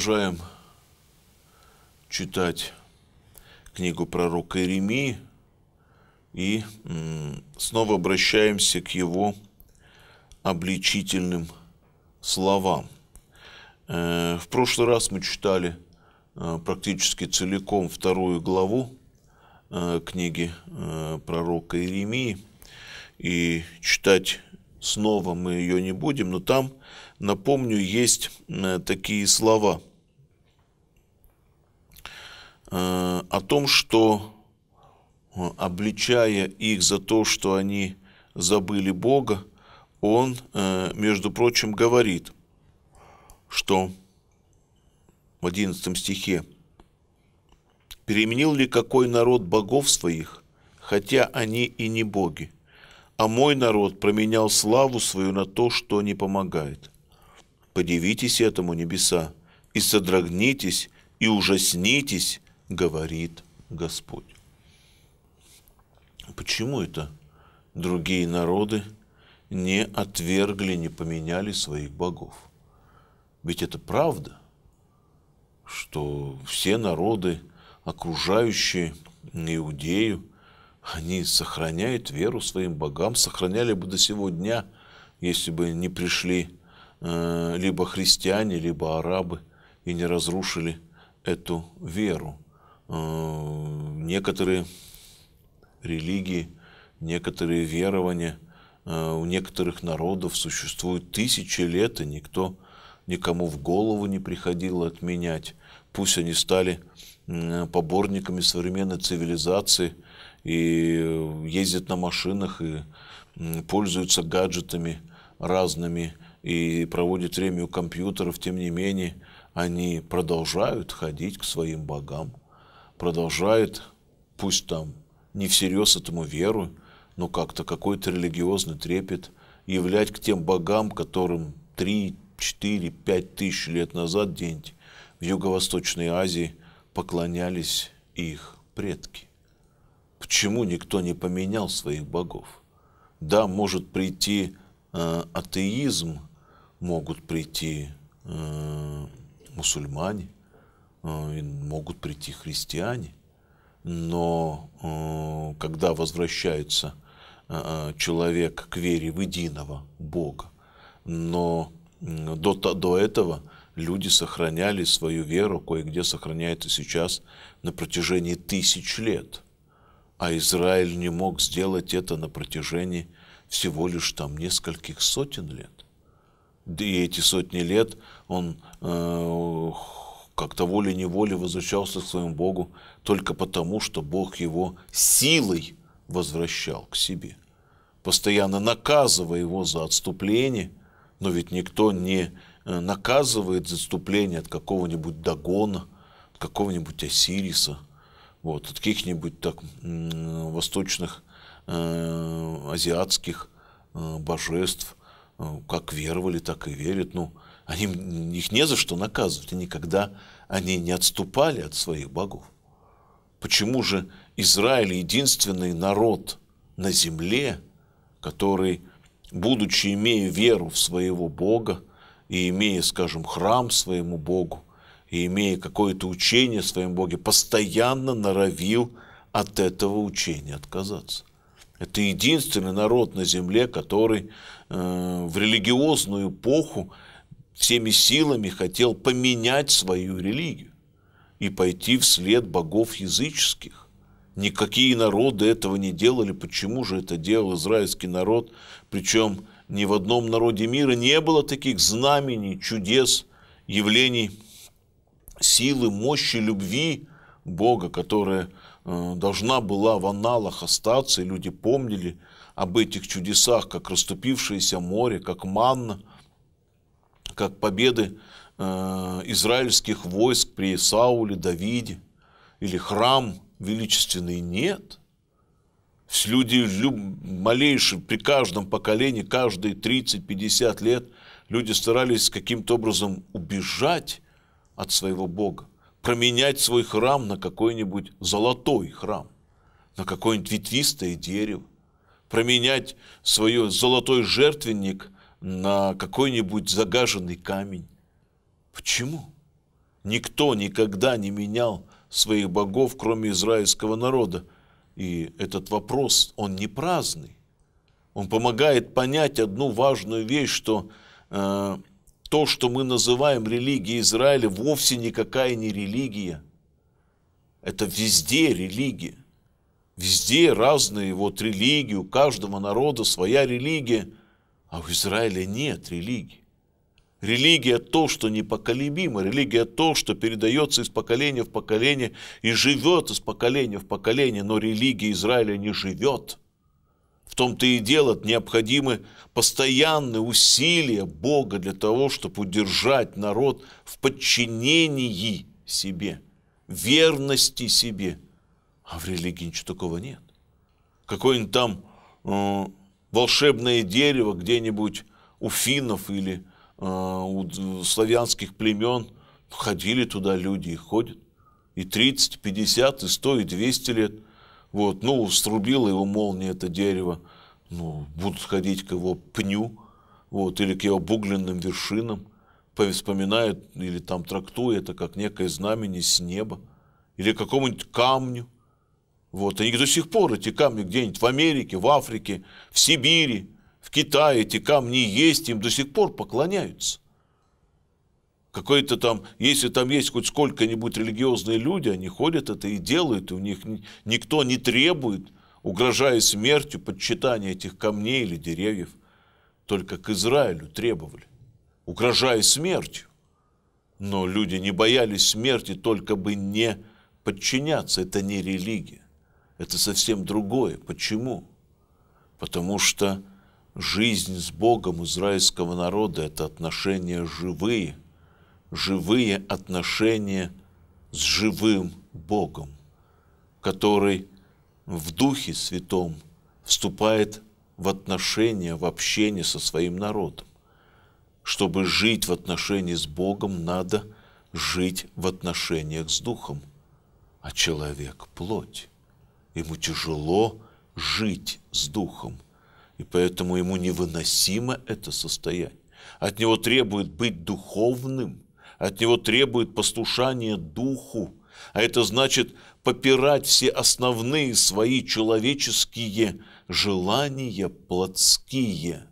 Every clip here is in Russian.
продолжаем читать книгу пророка Иеремии и снова обращаемся к его обличительным словам. Э, в прошлый раз мы читали э, практически целиком вторую главу э, книги пророка Иеремии, и читать снова мы ее не будем, но там, напомню, есть такие слова – Э, о том, что э, обличая их за то, что они забыли Бога, он, э, между прочим, говорит, что в 11 стихе «Переменил ли какой народ богов своих, хотя они и не боги? А мой народ променял славу свою на то, что не помогает. Подивитесь этому небеса, и содрогнитесь, и ужаснитесь, говорит Господь. Почему это другие народы не отвергли, не поменяли своих богов? Ведь это правда, что все народы, окружающие Иудею, они сохраняют веру своим богам, сохраняли бы до сего дня, если бы не пришли э, либо христиане, либо арабы и не разрушили эту веру. Э, некоторые религии, некоторые верования э, у некоторых народов существуют тысячи лет, и никто никому в голову не приходило отменять. Пусть они стали э, поборниками современной цивилизации и ездят на машинах и пользуются гаджетами разными и проводят время у компьютеров, тем не менее они продолжают ходить к своим богам продолжает, пусть там не всерьез этому веру, но как-то какой-то религиозный трепет, являть к тем богам, которым 3, 4, 5 тысяч лет назад день в Юго-Восточной Азии поклонялись их предки. Почему никто не поменял своих богов? Да, может прийти э, атеизм, могут прийти э, мусульмане, Э, могут прийти христиане, но э, когда возвращается э, человек к вере в единого Бога, но до, до этого люди сохраняли свою веру, кое-где сохраняется сейчас на протяжении тысяч лет. А Израиль не мог сделать это на протяжении всего лишь там нескольких сотен лет. и эти сотни лет он э, как-то волей-неволей возвращался к своему Богу только потому, что Бог его силой возвращал к себе, постоянно наказывая его за отступление, но ведь никто не э, наказывает за отступление от какого-нибудь догона, от какого-нибудь Осириса, вот, от каких-нибудь так восточных э, азиатских э, божеств, как веровали, так и верят. Ну, они, их не за что наказывать, и никогда они не отступали от своих богов. Почему же Израиль единственный народ на земле, который, будучи имея веру в своего Бога, и имея, скажем, храм своему Богу, и имея какое-то учение о своем Боге, постоянно норовил от этого учения отказаться. Это единственный народ на земле, который э, в религиозную эпоху всеми силами хотел поменять свою религию и пойти вслед богов языческих. Никакие народы этого не делали. Почему же это делал израильский народ? Причем ни в одном народе мира не было таких знамений, чудес, явлений силы, мощи, любви Бога, которая э, должна была в аналах остаться, и люди помнили об этих чудесах, как расступившееся море, как манна – как победы э, израильских войск при Сауле, Давиде, или храм величественный, нет. Люди люб, малейшие, при каждом поколении, каждые 30-50 лет, люди старались каким-то образом убежать от своего Бога, променять свой храм на какой-нибудь золотой храм, на какое-нибудь ветвистое дерево, променять свой золотой жертвенник – на какой-нибудь загаженный камень. Почему? Никто никогда не менял своих богов, кроме израильского народа. И этот вопрос, он не праздный. Он помогает понять одну важную вещь, что э, то, что мы называем религией Израиля, вовсе никакая не религия. Это везде религия. Везде разные вот религии, у каждого народа своя религия – а в Израиле нет религии. Религия то, что непоколебимо, религия то, что передается из поколения в поколение и живет из поколения в поколение, но религия Израиля не живет. В том-то и дело, необходимы постоянные усилия Бога для того, чтобы удержать народ в подчинении себе, верности себе. А в религии ничего такого нет. Какой-нибудь там э, волшебное дерево где-нибудь у финнов или э, у славянских племен. Ходили туда люди и ходят. И 30, и 50, и 100, и 200 лет. Вот, ну, срубила его молния это дерево. Ну, будут ходить к его пню, вот, или к его бугленным вершинам. Вспоминают или там трактуя это как некое знамение с неба. Или какому-нибудь камню – вот, они до сих пор, эти камни где-нибудь в Америке, в Африке, в Сибири, в Китае, эти камни есть, им до сих пор поклоняются. Какой-то там, если там есть хоть сколько-нибудь религиозные люди, они ходят это и делают, и у них никто не требует, угрожая смертью, подчитания этих камней или деревьев. Только к Израилю требовали, угрожая смертью. Но люди не боялись смерти, только бы не подчиняться. Это не религия это совсем другое. Почему? Потому что жизнь с Богом израильского народа – это отношения живые, живые отношения с живым Богом, который в Духе Святом вступает в отношения, в общение со своим народом. Чтобы жить в отношении с Богом, надо жить в отношениях с Духом, а человек – плоть. Ему тяжело жить с духом, и поэтому ему невыносимо это состояние. От него требует быть духовным, от него требует послушание духу, а это значит попирать все основные свои человеческие желания плотские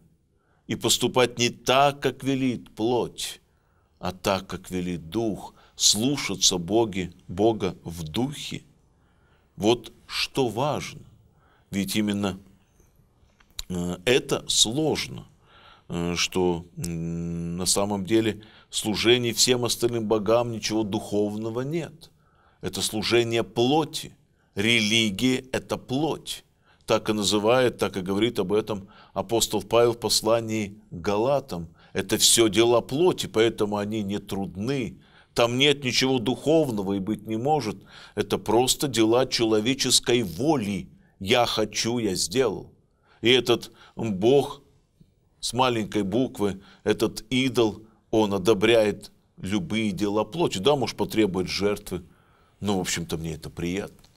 и поступать не так, как велит плоть, а так, как велит дух, слушаться Боги, Бога в духе – вот что важно, ведь именно э, это сложно, э, что на самом деле служение всем остальным богам ничего духовного нет. Это служение плоти. Религия – это плоть. Так и называет, так и говорит об этом апостол Павел в послании к Галатам. Это все дела плоти, поэтому они не трудны, там нет ничего духовного и быть не может. Это просто дела человеческой воли. Я хочу, я сделал. И этот Бог с маленькой буквы, этот идол, он одобряет любые дела плоти. Да, может потребовать жертвы, но, в общем-то, мне это приятно.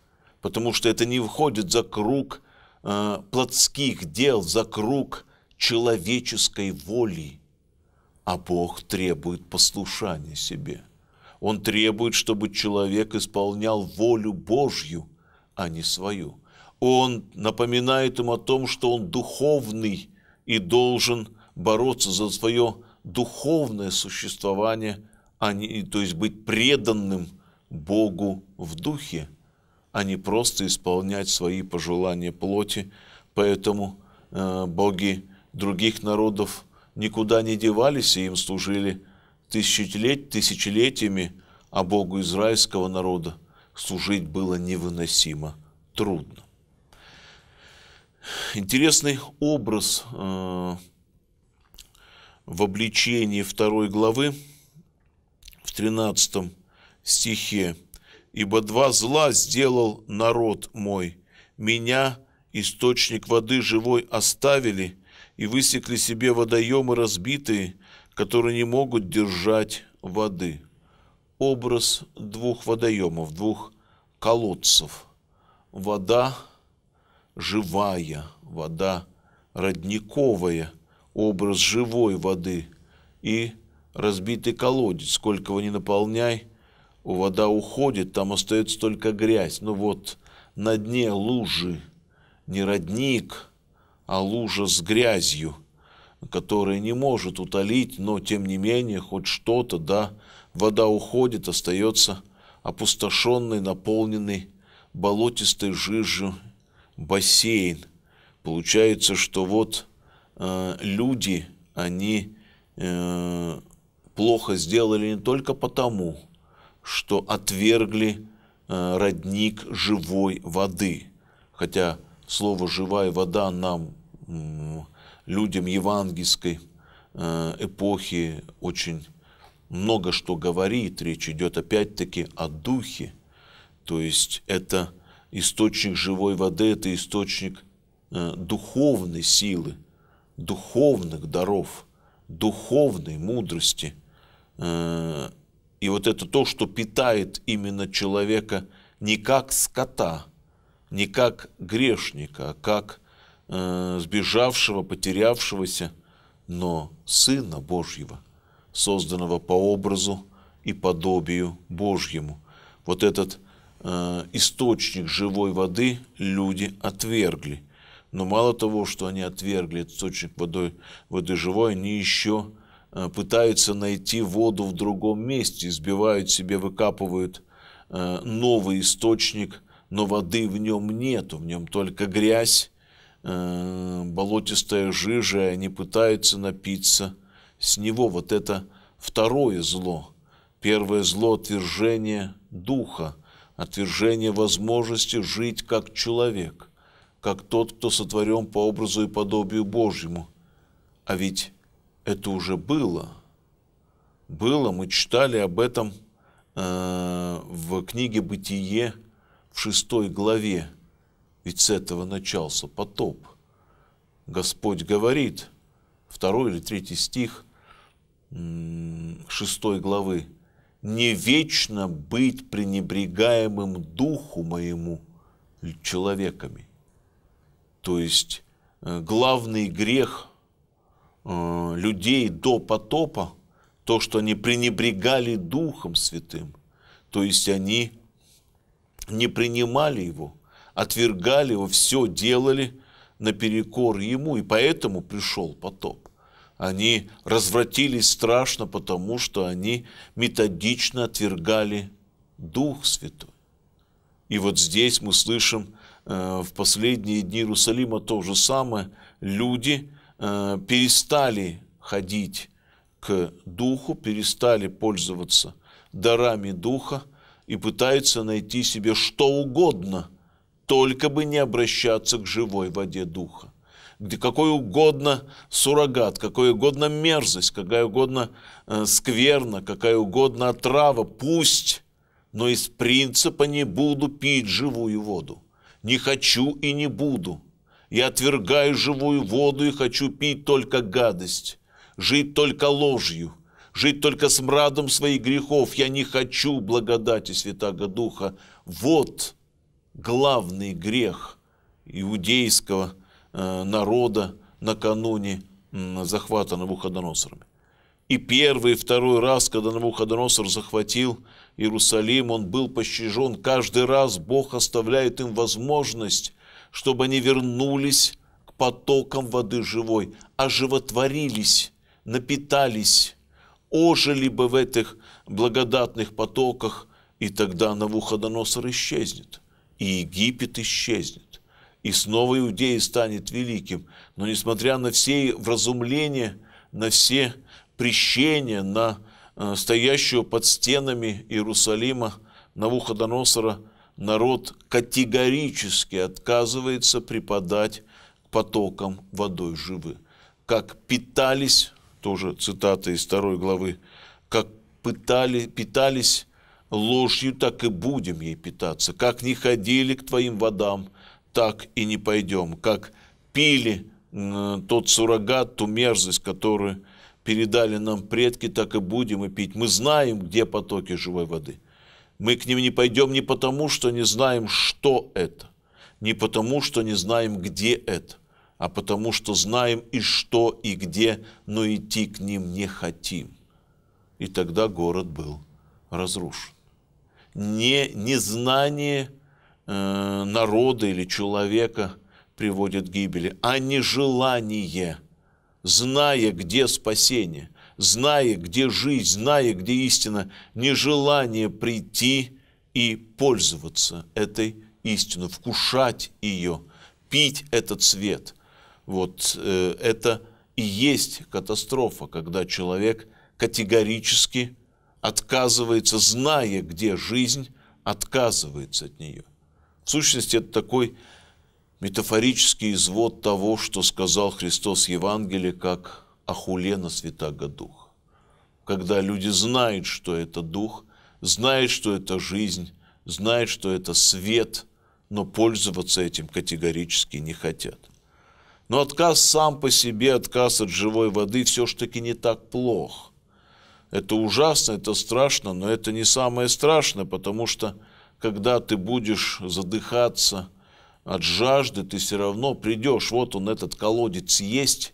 Потому что это не входит за круг э, плотских дел, за круг человеческой воли. А Бог требует послушания себе – он требует, чтобы человек исполнял волю Божью, а не свою. Он напоминает им о том, что он духовный и должен бороться за свое духовное существование, а не, то есть быть преданным Богу в духе, а не просто исполнять свои пожелания плоти. Поэтому э, боги других народов никуда не девались и им служили – тысячелеть, тысячелетиями, а Богу израильского народа служить было невыносимо трудно. Интересный образ э, в обличении второй главы в 13 стихе. «Ибо два зла сделал народ мой, меня, источник воды живой, оставили, и высекли себе водоемы разбитые, которые не могут держать воды. Образ двух водоемов, двух колодцев. Вода живая, вода родниковая, образ живой воды и разбитый колодец. Сколько его не наполняй, вода уходит, там остается только грязь. Ну вот на дне лужи не родник, а лужа с грязью – которая не может утолить, но тем не менее хоть что-то, да, вода уходит, остается опустошенный, наполненный болотистой жижью бассейн. Получается, что вот э, люди, они э, плохо сделали не только потому, что отвергли э, родник живой воды. Хотя слово «живая вода» нам людям евангельской э, эпохи очень много что говорит. Речь идет опять-таки о духе. То есть это источник живой воды, это источник э, духовной силы, духовных даров, духовной мудрости. Э, и вот это то, что питает именно человека не как скота, не как грешника, а как Э, сбежавшего, потерявшегося, но Сына Божьего, созданного по образу и подобию Божьему. Вот этот э, источник живой воды люди отвергли. Но мало того, что они отвергли этот источник водой, воды живой, они еще э, пытаются найти воду в другом месте, избивают себе, выкапывают э, новый источник, но воды в нем нету, в нем только грязь, Э, болотистая жижа, и они пытаются напиться. С него вот это второе зло. Первое зло – отвержение духа, отвержение возможности жить как человек, как тот, кто сотворен по образу и подобию Божьему. А ведь это уже было. Было, мы читали об этом э, в книге «Бытие» в шестой главе. Ведь с этого начался потоп. Господь говорит, второй или третий стих шестой главы, «Не вечно быть пренебрегаемым духу моему человеками». То есть э, главный грех э, людей до потопа – то, что они пренебрегали Духом Святым, то есть они не принимали его – отвергали его, все делали наперекор ему, и поэтому пришел потоп. Они развратились страшно, потому что они методично отвергали Дух Святой. И вот здесь мы слышим э, в последние дни Иерусалима то же самое. Люди э, перестали ходить к Духу, перестали пользоваться дарами Духа и пытаются найти себе что угодно – только бы не обращаться к живой воде духа, где какой угодно суррогат, какой угодно мерзость, какая угодно э, скверна, какая угодно отрава, пусть, но из принципа не буду пить живую воду. Не хочу и не буду. Я отвергаю живую воду и хочу пить только гадость, жить только ложью, жить только с мрадом своих грехов. Я не хочу благодати Святаго Духа. Вот главный грех иудейского э, народа накануне захвата Навуходоносорами. И первый, и второй раз, когда Навуходоносор захватил Иерусалим, он был пощажен. Каждый раз Бог оставляет им возможность, чтобы они вернулись к потокам воды живой, оживотворились, напитались, ожили бы в этих благодатных потоках, и тогда Навуходоносор исчезнет и Египет исчезнет, и снова Иудея станет великим. Но несмотря на все вразумления, на все прещения, на э, стоящего под стенами Иерусалима Навуходоносора, народ категорически отказывается преподать потокам водой живы. Как питались, тоже цитата из второй главы, как пытали, питались ложью так и будем ей питаться. Как не ходили к твоим водам, так и не пойдем. Как пили тот суррогат, ту мерзость, которую передали нам предки, так и будем и пить. Мы знаем, где потоки живой воды. Мы к ним не пойдем не потому, что не знаем, что это, не потому, что не знаем, где это, а потому, что знаем и что, и где, но идти к ним не хотим. И тогда город был разрушен не, незнание э, народа или человека приводит к гибели, а нежелание, зная, где спасение, зная, где жизнь, зная, где истина, нежелание прийти и пользоваться этой истиной, вкушать ее, пить этот свет. Вот э, это и есть катастрофа, когда человек категорически отказывается, зная, где жизнь, отказывается от нее. В сущности, это такой метафорический извод того, что сказал Христос в Евангелии, как «Ахулена святаго дух». Когда люди знают, что это дух, знают, что это жизнь, знают, что это свет, но пользоваться этим категорически не хотят. Но отказ сам по себе, отказ от живой воды все-таки не так плохо. Это ужасно, это страшно, но это не самое страшное, потому что когда ты будешь задыхаться от жажды, ты все равно придешь, вот он этот колодец есть,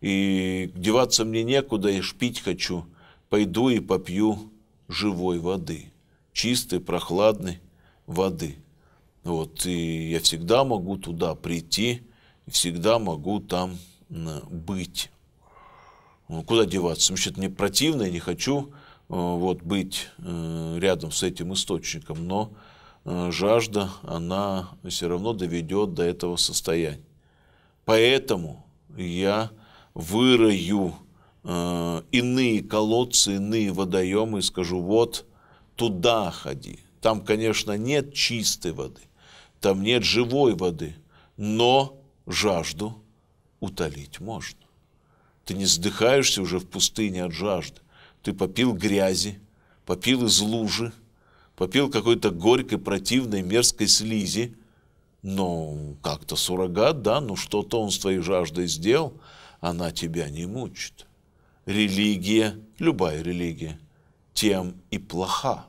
и деваться мне некуда, и шпить хочу, пойду и попью живой воды, чистой, прохладной воды. Вот, и я всегда могу туда прийти, всегда могу там быть. Ну, куда деваться? Значит, мне противно, я не хочу э, вот, быть э, рядом с этим источником, но э, жажда, она все равно доведет до этого состояния. Поэтому я вырою иные колодцы, иные водоемы и скажу, вот туда ходи. Там, конечно, нет чистой воды, там нет живой воды, но жажду утолить можно. Ты не задыхаешься уже в пустыне от жажды. Ты попил грязи, попил из лужи, попил какой-то горькой, противной, мерзкой слизи. Ну, как-то суррогат, да, ну что-то он с твоей жаждой сделал, она тебя не мучит. Религия, любая религия, тем и плоха,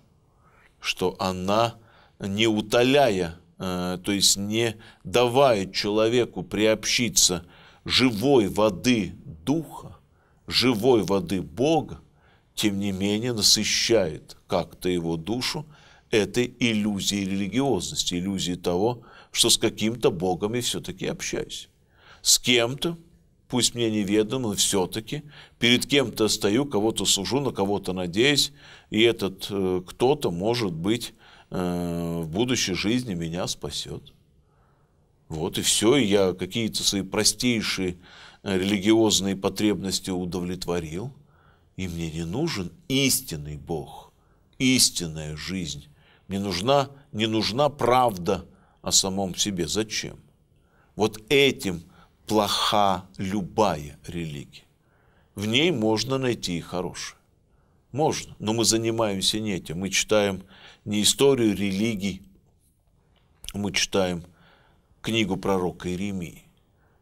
что она, не утоляя, э, то есть не давая человеку приобщиться живой воды Духа, живой воды Бога, тем не менее насыщает как-то его душу этой иллюзией религиозности, иллюзией того, что с каким-то Богом я все-таки общаюсь. С кем-то, пусть мне неведом, но все-таки перед кем-то стою, кого-то служу, на кого-то надеюсь, и этот э, кто-то, может быть, э, в будущей жизни меня спасет. Вот и все, и я какие-то свои простейшие э, религиозные потребности удовлетворил. И мне не нужен истинный Бог, истинная жизнь. Мне нужна, не нужна правда о самом себе. Зачем? Вот этим плоха любая религия. В ней можно найти и хорошее. Можно, но мы занимаемся не этим. Мы читаем не историю религий, мы читаем книгу пророка Иеремии.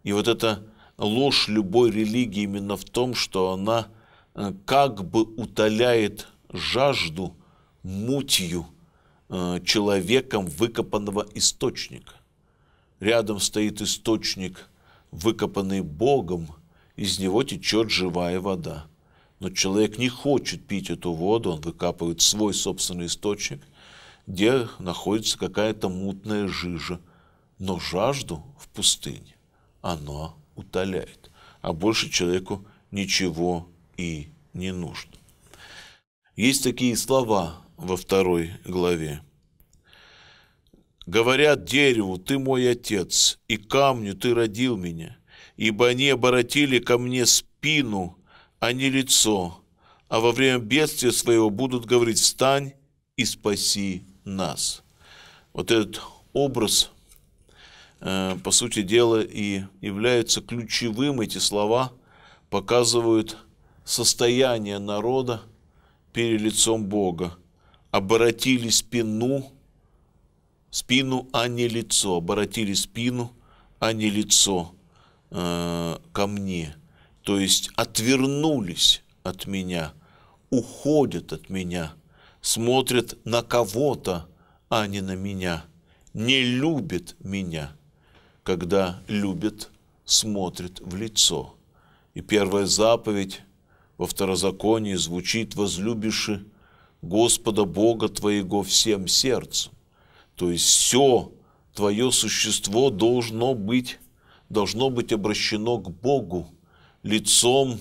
И вот эта ложь любой религии именно в том, что она э, как бы утоляет жажду мутью э, человеком выкопанного источника. Рядом стоит источник, выкопанный Богом, из него течет живая вода. Но человек не хочет пить эту воду, он выкапывает свой собственный источник, где находится какая-то мутная жижа – но жажду в пустыне она утоляет, а больше человеку ничего и не нужно. Есть такие слова во второй главе. «Говорят дереву, ты мой отец, и камню ты родил меня, ибо они оборотили ко мне спину, а не лицо, а во время бедствия своего будут говорить, встань и спаси нас». Вот этот образ Э, по сути дела, и являются ключевым. Эти слова показывают состояние народа перед лицом Бога. Обратили спину, спину, а не лицо. Обратили спину, а не лицо э, ко мне. То есть отвернулись от меня, уходят от меня, смотрят на кого-то, а не на меня, не любят меня – когда любит, смотрит в лицо. И первая заповедь во второзаконии звучит «возлюбиши Господа Бога твоего всем сердцем». То есть все твое существо должно быть, должно быть обращено к Богу лицом,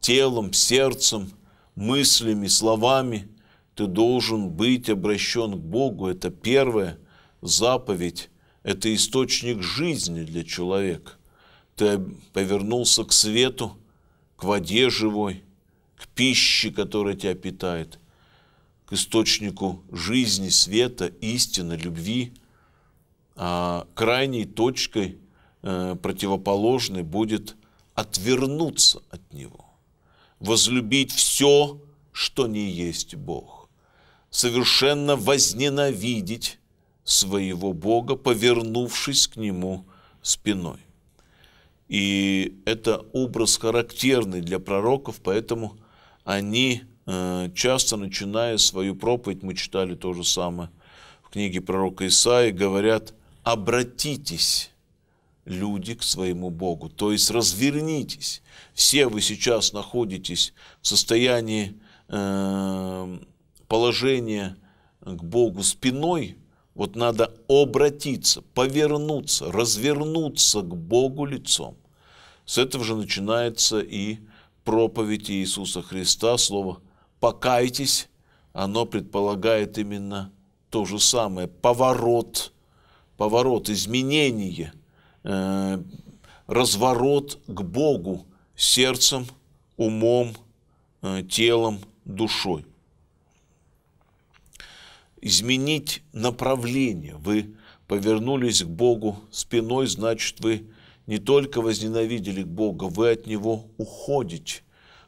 телом, сердцем, мыслями, словами. Ты должен быть обращен к Богу. Это первая заповедь это источник жизни для человека. Ты повернулся к свету, к воде живой, к пище, которая тебя питает, к источнику жизни, света, истины, любви. А крайней точкой э, противоположной будет отвернуться от него, возлюбить все, что не есть Бог, совершенно возненавидеть своего Бога, повернувшись к Нему спиной. И это образ характерный для пророков, поэтому они э, часто, начиная свою проповедь, мы читали то же самое в книге пророка Исаия, говорят, обратитесь, люди, к своему Богу, то есть развернитесь. Все вы сейчас находитесь в состоянии э, положения к Богу спиной, вот надо обратиться, повернуться, развернуться к Богу лицом. С этого же начинается и проповедь Иисуса Христа. Слово «покайтесь», оно предполагает именно то же самое. Поворот, поворот, изменение, э, разворот к Богу сердцем, умом, э, телом, душой изменить направление. Вы повернулись к Богу спиной, значит, вы не только возненавидели Бога, вы от Него уходите.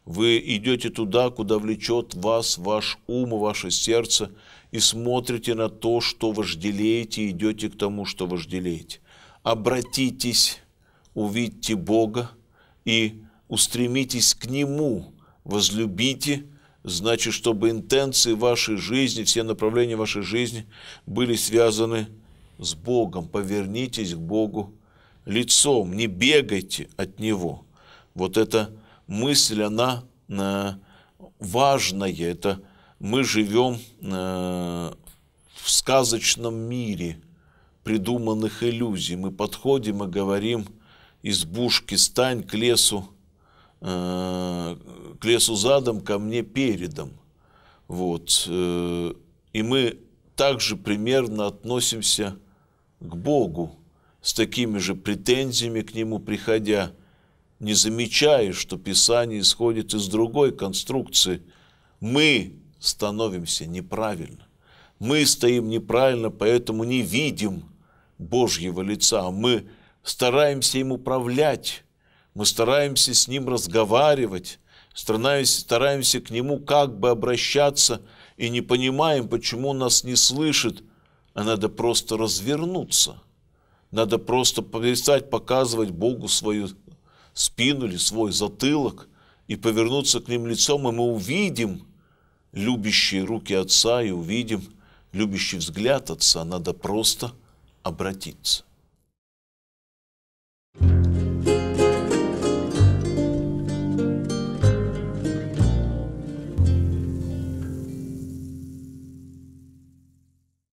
Вы идете туда, куда влечет вас ваш ум и ваше сердце, и смотрите на то, что вожделеете, и идете к тому, что вожделеете. Обратитесь, увидьте Бога и устремитесь к Нему, возлюбите Значит, чтобы интенции вашей жизни, все направления вашей жизни были связаны с Богом. Повернитесь к Богу лицом, не бегайте от Него. Вот эта мысль, она э, важная. Это мы живем э, в сказочном мире придуманных иллюзий. Мы подходим и говорим, избушки стань к лесу, Э, к лесу задом, ко мне передом. Вот. Э, и мы также примерно относимся к Богу, с такими же претензиями к Нему приходя, не замечая, что Писание исходит из другой конструкции. Мы становимся неправильно. Мы стоим неправильно, поэтому не видим Божьего лица. Мы стараемся им управлять, мы стараемся с ним разговаривать, стараемся стараемся к нему как бы обращаться и не понимаем, почему он нас не слышит, а надо просто развернуться. Надо просто перестать показывать Богу свою спину или свой затылок и повернуться к ним лицом, и мы увидим любящие руки Отца и увидим любящий взгляд Отца. Надо просто обратиться.